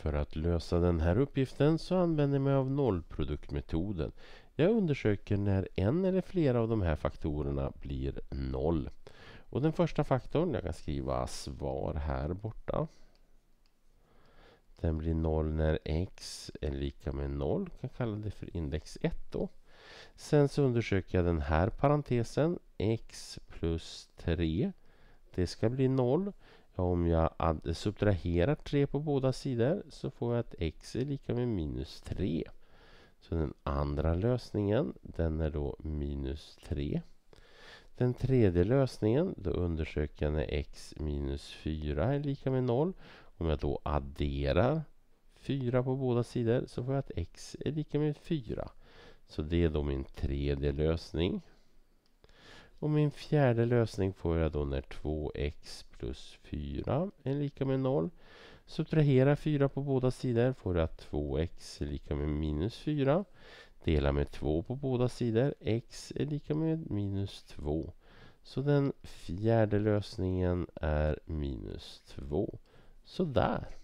För att lösa den här uppgiften så använder jag mig av nollproduktmetoden. Jag undersöker när en eller flera av de här faktorerna blir noll. Och den första faktorn, jag kan skriva svar här borta. Den blir noll när x är lika med noll. Jag kan kalla det för index 1 då. Sen så undersöker jag den här parentesen, x plus 3. Det ska bli noll. Om jag subtraherar 3 på båda sidor så får jag att x är lika med minus 3. Så den andra lösningen, den är då minus 3. Den tredje lösningen, då undersöker jag när x minus 4 är lika med 0. Om jag då adderar 4 på båda sidor så får jag att x är lika med 4. Så det är då min tredje lösning. Och min fjärde lösning får jag då när 2x plus 4 är lika med 0. Subtrahera 4 på båda sidor får jag 2x är lika med minus 4. Dela med 2 på båda sidor. x är lika med minus 2. Så den fjärde lösningen är minus 2. Sådär.